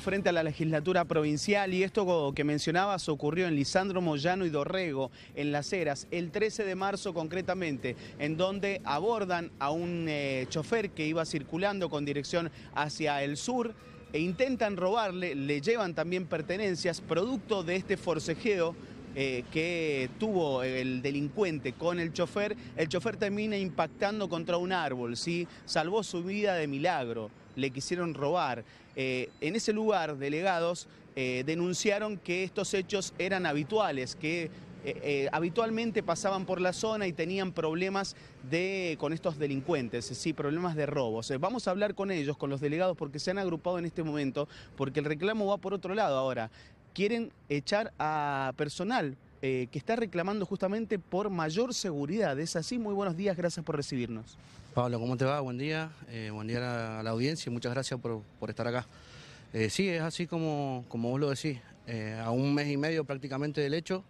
frente a la legislatura provincial y esto que mencionabas ocurrió en Lisandro Moyano y Dorrego, en Las Heras, el 13 de marzo concretamente, en donde abordan a un eh, chofer que iba circulando con dirección hacia el sur e intentan robarle, le llevan también pertenencias, producto de este forcejeo eh, que tuvo el delincuente con el chofer, el chofer termina impactando contra un árbol, ¿sí? salvó su vida de milagro, le quisieron robar. Eh, en ese lugar delegados eh, denunciaron que estos hechos eran habituales, que eh, habitualmente pasaban por la zona y tenían problemas con estos delincuentes, sí, problemas de robos. vamos a hablar con ellos, con los delegados, porque se han agrupado en este momento, porque el reclamo va por otro lado ahora. Quieren echar a personal que está reclamando justamente por mayor seguridad. Es así, muy buenos días, gracias por recibirnos. Pablo, ¿cómo te va? Buen día. Eh, buen día a la, audiencia y muchas gracias por, estar acá. Eh, sí, es así como, como vos lo decís. Eh, a un mes y medio prácticamente del hecho,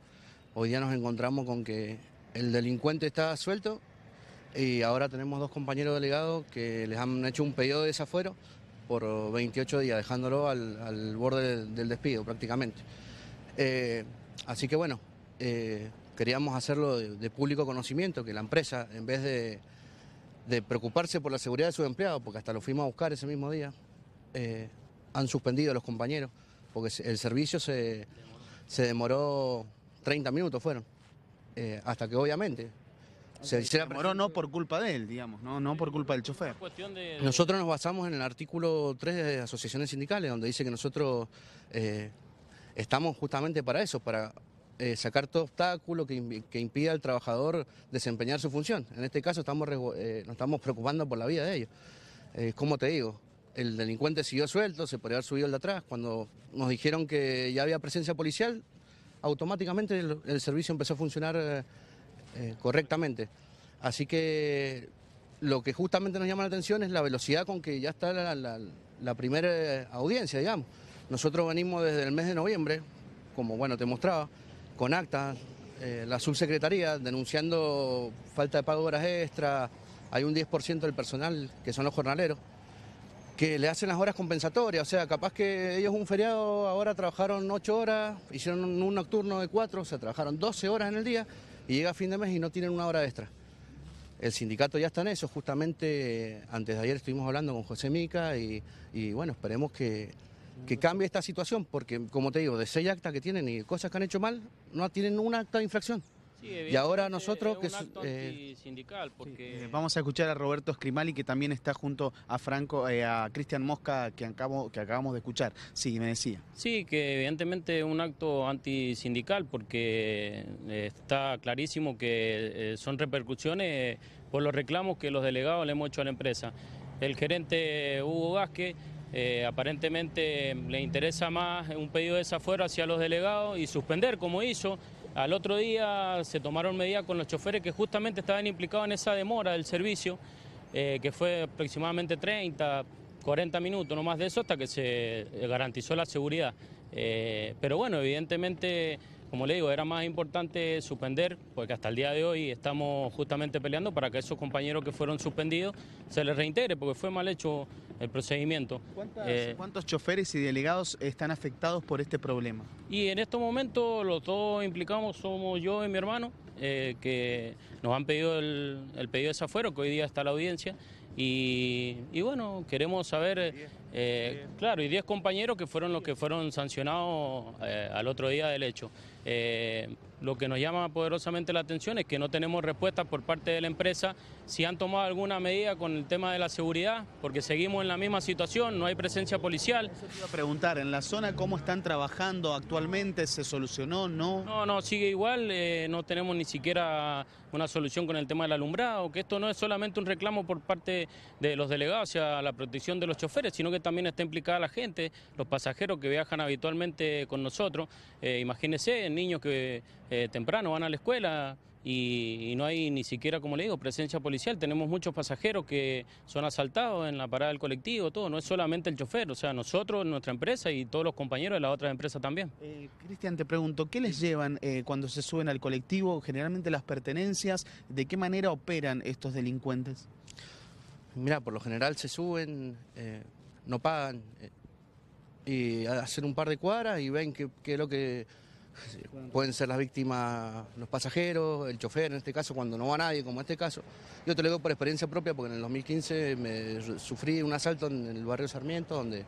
hoy día nos encontramos con que el delincuente está suelto y ahora tenemos dos compañeros delegados que les han hecho un pedido de desafuero por 28 días, dejándolo al, borde del, despido prácticamente. así que bueno, queríamos hacerlo de público conocimiento, que la empresa en vez de de preocuparse por la seguridad de sus empleados, porque hasta lo fuimos a buscar ese mismo día. Eh, han suspendido a los compañeros, porque el servicio se, demoró 30 minutos, fueron. Eh, hasta que obviamente se, se demoró no por culpa de él, digamos, no, no por culpa del chofer. Nosotros nos basamos en el artículo 3 de asociaciones sindicales, donde dice que nosotros eh, estamos justamente para eso, para eh, sacar todo obstáculo que, impida al trabajador desempeñar su función. En este caso estamos, eh, nos estamos preocupando por la vida de ellos. Eh, como te digo, el delincuente siguió suelto, se podría haber subido el de atrás. Cuando nos dijeron que ya había presencia policial, automáticamente el, servicio empezó a funcionar correctamente. Así que lo que justamente nos llama la atención es la velocidad con que ya está la, la primera audiencia, digamos. Nosotros venimos desde el mes de noviembre, como bueno te mostraba, con actas, eh, la subsecretaría denunciando falta de pago de horas extra, hay un 10% del personal que son los jornaleros, que le hacen las horas compensatorias, o sea, capaz que ellos un feriado ahora trabajaron 8 horas, hicieron un nocturno de 4, o sea, trabajaron 12 horas en el día y llega a fin de mes y no tienen una hora extra. El sindicato ya está en eso, justamente antes de ayer estuvimos hablando con José Mica y, y bueno, esperemos que, que cambie esta situación, porque como te digo, de seis actas que tienen y cosas que han hecho mal, no tienen un acto de infracción. y ahora nosotros que eh, eh, vamos a escuchar a Roberto Scrimali que también está junto a Franco eh, a Cristian Mosca que acabamos que acabamos de escuchar. Sí, me decía. Sí, que evidentemente es un acto antisindical porque está clarísimo que son repercusiones por los reclamos que los delegados le hemos hecho a la empresa. El gerente Hugo Vázquez eh, aparentemente le interesa más un pedido de esa fuera hacia los delegados y suspender, como hizo. Al otro día se tomaron medidas con los choferes que justamente estaban implicados en esa demora del servicio, eh, que fue aproximadamente 30, 40 minutos, no más de eso, hasta que se garantizó la seguridad. Eh, pero bueno, evidentemente... Como le digo, era más importante suspender, porque hasta el día de hoy estamos justamente peleando para que esos compañeros que fueron suspendidos se les reintegre, porque fue mal hecho el procedimiento. Eh, ¿Cuántos choferes y delegados están afectados por este problema? Y en estos momentos los dos implicados somos yo y mi hermano, eh, que nos han pedido el, pedido de desafuero, que hoy día está la audiencia, y, bueno, queremos saber, eh, claro, y 10 compañeros que fueron los que fueron sancionados al otro día del hecho. Eh, lo que nos llama poderosamente la atención es que no tenemos respuesta por parte de la empresa si han tomado alguna medida con el tema de la seguridad, porque seguimos en la misma situación, no hay presencia policial. se te iba a preguntar, ¿en la zona cómo están trabajando actualmente? ¿Se solucionó? ¿No? No, no, sigue igual, eh, no tenemos ni siquiera una solución con el tema del alumbrado, que esto no es solamente un reclamo por parte de los delegados hacia la protección de los choferes, sino que también está implicada la gente, los pasajeros que viajan habitualmente con nosotros. Eh, imagínense, en niños que eh, temprano van a la escuela y, no hay ni siquiera, como le digo, presencia policial. Tenemos muchos pasajeros que son asaltados en la parada del colectivo, todo. No es solamente el chofer, o sea, nosotros, nuestra empresa y todos los compañeros de las otras empresas también. Eh, Cristian, te pregunto, ¿qué les llevan eh, cuando se suben al colectivo? Generalmente las pertenencias, ¿de qué manera operan estos delincuentes? Mira, por lo general se suben, no pagan, y hacen un par de cuadras y ven qué es lo que Pueden ser las víctimas los pasajeros, el chofer en este caso, cuando no va nadie, como en este caso. Yo te lo digo por experiencia propia, porque en el 2015 me sufrí un asalto en el barrio Sarmiento, donde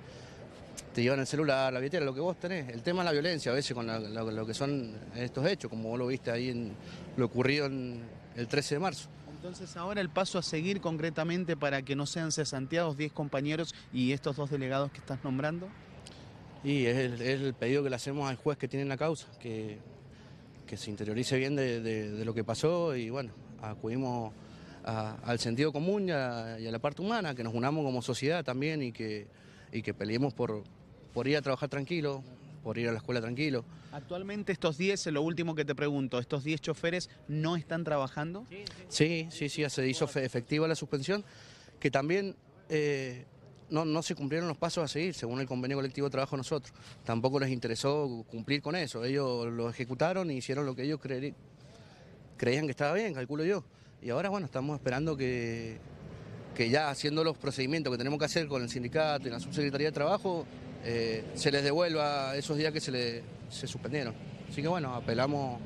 te llevan el celular, la billetera, lo que vos tenés. El tema es la violencia a veces con lo que son estos hechos, como vos lo viste ahí en lo ocurrido el 13 de marzo. Entonces ahora el paso a seguir concretamente para que no sean cesanteados 10 compañeros y estos dos delegados que estás nombrando. Y es el, pedido que le hacemos al juez que tiene la causa, que, que se interiorice bien de, lo que pasó y bueno, acudimos al sentido común y a, la parte humana, que nos unamos como sociedad también y que, y que peleemos por, por ir a trabajar tranquilo, por ir a la escuela tranquilo. Actualmente estos 10, lo último que te pregunto, ¿estos 10 choferes no están trabajando? Sí, sí, sí, se hizo efectiva la suspensión, que también... Eh, no, se cumplieron los pasos a seguir según el convenio colectivo de trabajo nosotros. Tampoco les interesó cumplir con eso. Ellos lo ejecutaron y e hicieron lo que ellos creían que estaba bien, calculo yo. Y ahora, bueno, estamos esperando que, que, ya haciendo los procedimientos que tenemos que hacer con el sindicato y la subsecretaría de trabajo, eh, se les devuelva esos días que se, le, se suspendieron. Así que, bueno, apelamos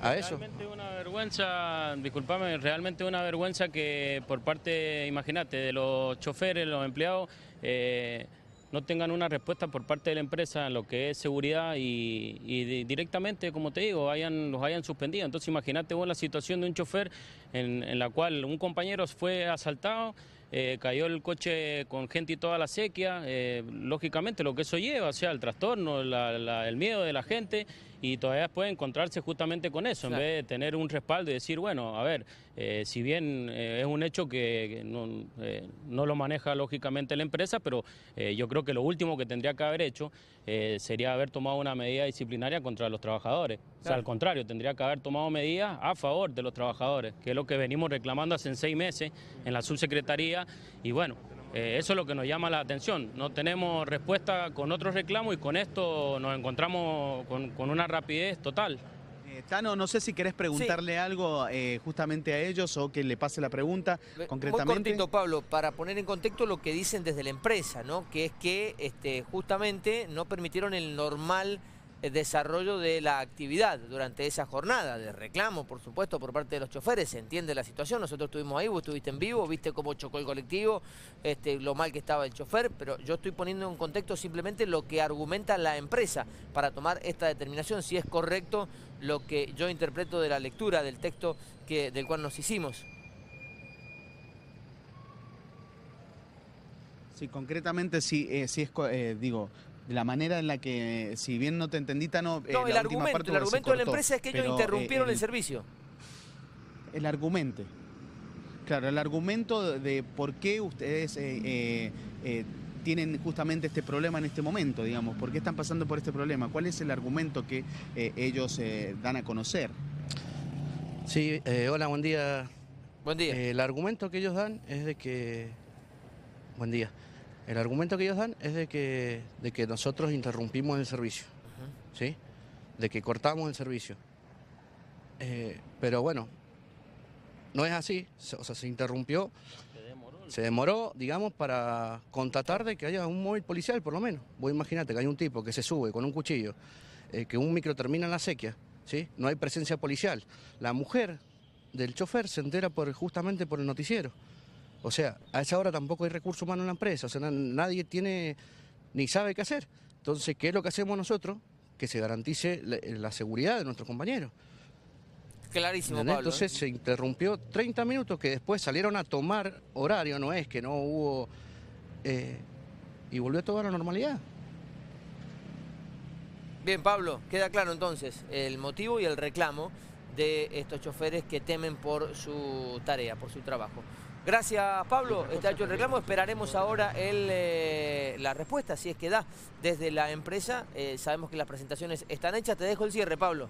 pues eso. Realmente una vergüenza, discúlpame, realmente una vergüenza que por parte, imagínate, de los choferes, los empleados, eh, no tengan una respuesta por parte de la empresa en lo que es seguridad y, directamente, como te digo, hayan, los hayan suspendido. Entonces imagínate vos la situación de un chofer en, la cual un compañero fue asaltado, eh, cayó el coche con gente y toda la sequía, eh, lógicamente lo que eso lleva, o sea, el trastorno, el miedo de la gente y todavía puede encontrarse justamente con eso, en vez de tener un respaldo y decir, bueno, a ver, eh, si bien eh, es un hecho que eh, no, lo maneja lógicamente la empresa, pero yo creo que lo último que tendría que haber hecho sería haber tomado una medida disciplinaria contra los trabajadores. O sea, al contrario, tendría que haber tomado medidas a favor de los trabajadores, que es lo que venimos reclamando hace seis meses en la subsecretaría, y bueno, eh, eso es lo que nos llama la atención. No tenemos respuesta con otros reclamos y con esto nos encontramos con, una rapidez total. Tano, eh, no sé si querés preguntarle algo eh, justamente a ellos o que le pase la pregunta concretamente. Muy cortito, Pablo, para poner en contexto lo que dicen desde la empresa, ¿no? Que es que este, justamente no permitieron el normal eh, desarrollo de la actividad durante esa jornada, de reclamo, por supuesto, por parte de los choferes. Se entiende la situación, nosotros estuvimos ahí, vos estuviste en vivo, viste cómo chocó el colectivo, este, lo mal que estaba el chofer, pero yo estoy poniendo en contexto simplemente lo que argumenta la empresa para tomar esta determinación, si es correcto lo que yo interpreto de la lectura del texto del cual nos hicimos. Sí, concretamente si eh, es, eh, digo, la manera en la que, si bien no te entendí, Tano... Eh, no, el argumento, el argumento de la empresa es que ellos eh, interrumpieron el, servicio. El argumento. Claro, el argumento de por qué ustedes eh, tienen justamente este problema en este momento, digamos, por qué están pasando por este problema, cuál es el argumento que ellos dan a conocer. Sí, hola, buen día. Buen día. el argumento que ellos dan es de que, buen día, el argumento que ellos dan es de que, de que nosotros interrumpimos el servicio, ¿sí? De que cortamos el servicio. Eh, pero bueno, no es así, o sea, se interrumpió, se demoró, digamos, para contratar de que haya un móvil policial, por lo menos. Vos imagínate que hay un tipo que se sube con un cuchillo, eh, que un micro termina en la sequía, ¿sí? No hay presencia policial. La mujer del chofer se entera justamente por el noticiero. O sea, a esa hora tampoco hay recurso humano en la empresa, o sea, nadie tiene ni sabe qué hacer. Entonces, ¿qué es lo que hacemos nosotros? Que se garantice la, eh, seguridad de nuestros compañeros. Clarísimo, Pablo, ¿eh? Entonces se interrumpió 30 minutos que después salieron a tomar horario, no es que no hubo... Eh, y volvió toda la normalidad. Bien, Pablo, queda claro entonces el motivo y el reclamo de estos choferes que temen por su tarea, por su trabajo. Gracias, Pablo. Está hecho el reclamo. Esperaremos ahora el, eh, la respuesta, si es que da, desde la empresa. Eh, sabemos que las presentaciones están hechas. Te dejo el cierre, Pablo.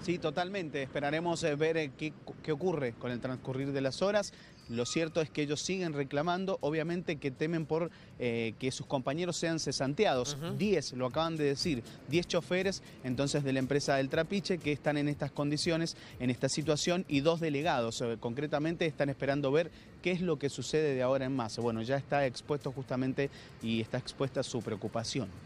Sí, totalmente. Esperaremos eh, ver qué, qué ocurre con el transcurrir de las horas. Lo cierto es que ellos siguen reclamando, obviamente que temen por eh, que sus compañeros sean cesanteados. 10, lo acaban de decir, diez choferes entonces de la empresa del Trapiche que están en estas condiciones, en esta situación, y dos delegados. Eh, concretamente están esperando ver qué es lo que sucede de ahora en más. Bueno, ya está expuesto justamente y está expuesta su preocupación.